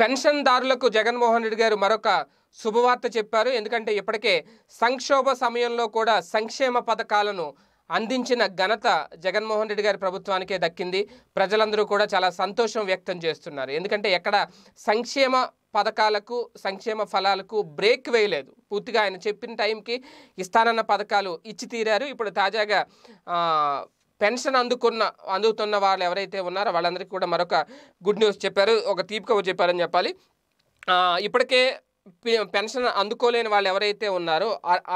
పెన్షన్దారులకు జగన్మోహన్ రెడ్డి గారు మరొక శుభవార్త చెప్పారు ఎందుకంటే ఇప్పటికే సంక్షోభ సమయంలో కూడా సంక్షేమ పథకాలను అందించిన ఘనత జగన్మోహన్ రెడ్డి గారి ప్రభుత్వానికే దక్కింది ప్రజలందరూ కూడా చాలా సంతోషం వ్యక్తం చేస్తున్నారు ఎందుకంటే ఎక్కడ సంక్షేమ పథకాలకు సంక్షేమ ఫలాలకు బ్రేక్ వేయలేదు పూర్తిగా ఆయన చెప్పిన టైంకి ఇస్తానన్న పథకాలు ఇచ్చి తీరారు ఇప్పుడు తాజాగా పెన్షన్ అందుకున్న అందుతున్న వాళ్ళు ఎవరైతే ఉన్నారో వాళ్ళందరికీ కూడా మరొక గుడ్ న్యూస్ చెప్పారు ఒక తీపి కబుర్ చెప్పారని చెప్పాలి ఇప్పటికే పెన్షన్ అందుకోలేని వాళ్ళు ఎవరైతే ఉన్నారో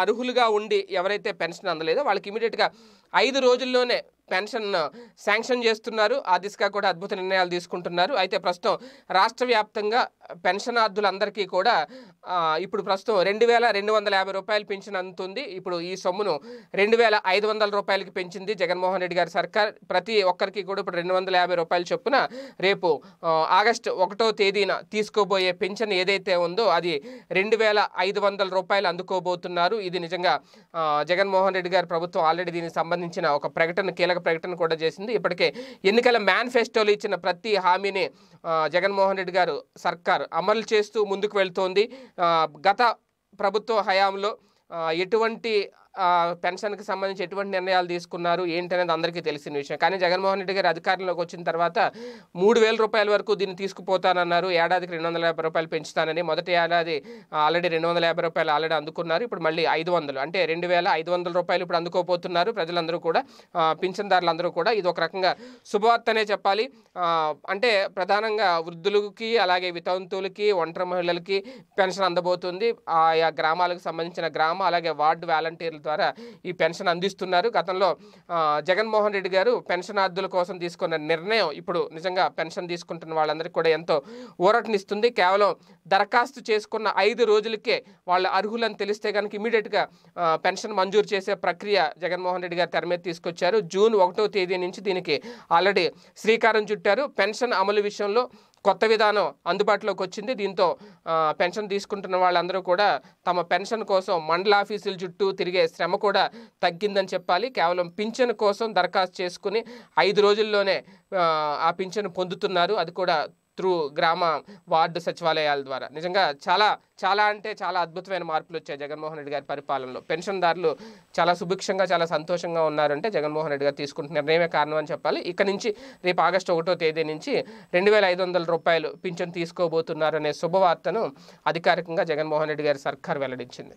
అర్హులుగా ఉండి ఎవరైతే పెన్షన్ అందలేదో వాళ్ళకి ఇమీడియట్గా ఐదు రోజుల్లోనే పెన్షన్ శాంక్షన్ చేస్తున్నారు ఆ దిశగా కూడా అద్భుత నిర్ణయాలు తీసుకుంటున్నారు అయితే ప్రస్తుతం రాష్ట్ర వ్యాప్తంగా పెన్షనార్థులందరికీ కూడా ఇప్పుడు ప్రస్తుతం రెండు వేల రెండు వందల యాభై రూపాయలు పెన్షన్ అందుతుంది ఇప్పుడు ఈ సొమ్మును రెండు వేల ఐదు వందల రూపాయలకి పెంచింది జగన్మోహన్ రెడ్డి గారి సర్కార్ ప్రతి ఒక్కరికి కూడా ఇప్పుడు రెండు వందల యాభై రూపాయలు చొప్పున రేపు ఆగస్టు ఒకటో తేదీన తీసుకోబోయే పెన్షన్ ఏదైతే ఉందో అది రెండు వేల ఐదు వందల రూపాయలు అందుకోబోతున్నారు ఇది నిజంగా జగన్మోహన్ రెడ్డి గారి ప్రభుత్వం ఆల్రెడీ దీనికి సంబంధించి సంబంధించిన ఒక ప్రకటన కీలక ప్రకటన కూడా చేసింది ఇప్పటికే ఎన్నికల మేనిఫెస్టోలు ఇచ్చిన ప్రతి హామీని జగన్మోహన్ రెడ్డి గారు సర్కార్ అమలు చేస్తూ ముందుకు వెళ్తోంది గత ప్రభుత్వ హయాంలో ఎటువంటి పెన్షన్కి సంబంధించి ఎటువంటి నిర్ణయాలు తీసుకున్నారు ఏంటనేది అందరికీ తెలిసిన విషయం కానీ జగన్మోహన్ రెడ్డి గారు అధికారంలోకి వచ్చిన తర్వాత మూడు వేల రూపాయల వరకు దీన్ని తీసుకుపోతానన్నారు ఏడాదికి రెండు వందల యాభై రూపాయలు పెంచుతానని మొదటి ఏడాది ఆల్రెడీ రెండు వందల యాభై రూపాయలు ఆల్రెడీ అందుకున్నారు ఇప్పుడు మళ్ళీ ఐదు వందలు అంటే రెండు వేల ఐదు వందల రూపాయలు ఇప్పుడు అందుకోపోతున్నారు ప్రజలందరూ కూడా పింఛన్దారులందరూ కూడా ఇది ఒక రకంగా శుభవార్తనే చెప్పాలి అంటే ప్రధానంగా వృద్ధులకి అలాగే వితంతువులకి ఒంటరి మహిళలకి పెన్షన్ అందబోతుంది ఆయా గ్రామాలకు సంబంధించిన గ్రామ అలాగే వార్డు వాలంటీర్ల ద్వారా ఈ పెన్షన్ అందిస్తున్నారు గతంలో జగన్మోహన్ రెడ్డి గారు పెన్షనార్థుల కోసం తీసుకున్న నిర్ణయం ఇప్పుడు నిజంగా పెన్షన్ తీసుకుంటున్న వాళ్ళందరికీ కూడా ఎంతో ఊరటనిస్తుంది కేవలం దరఖాస్తు చేసుకున్న ఐదు రోజులకే వాళ్ళ అర్హులని తెలిస్తే కనుక ఇమీడియట్గా పెన్షన్ మంజూరు చేసే ప్రక్రియ జగన్మోహన్ రెడ్డి గారు తెర మీద తీసుకొచ్చారు జూన్ ఒకటో తేదీ నుంచి దీనికి ఆల్రెడీ శ్రీకారం చుట్టారు పెన్షన్ అమలు విషయంలో కొత్త విధానం అందుబాటులోకి వచ్చింది దీంతో పెన్షన్ తీసుకుంటున్న వాళ్ళందరూ కూడా తమ పెన్షన్ కోసం మండల ఆఫీసుల చుట్టూ తిరిగే శ్రమ కూడా తగ్గిందని చెప్పాలి కేవలం పింఛన్ కోసం దరఖాస్తు చేసుకుని ఐదు రోజుల్లోనే ఆ పింఛన్ పొందుతున్నారు అది కూడా త్రూ గ్రామ వార్డు సచివాలయాల ద్వారా నిజంగా చాలా చాలా అంటే చాలా అద్భుతమైన మార్పులు వచ్చాయి జగన్మోహన్ రెడ్డి గారి పరిపాలనలో పెన్షన్దారులు చాలా సుభిక్షంగా చాలా సంతోషంగా ఉన్నారంటే జగన్మోహన్ రెడ్డి గారు తీసుకుంటున్న నిర్ణయమే కారణం అని చెప్పాలి ఇక్కడ నుంచి రేపు ఆగస్టు ఒకటో తేదీ నుంచి రెండు వేల ఐదు వందల రూపాయలు పింఛన్ తీసుకోబోతున్నారనే శుభవార్తను అధికారికంగా జగన్మోహన్ రెడ్డి గారి సర్కార్ వెల్లడించింది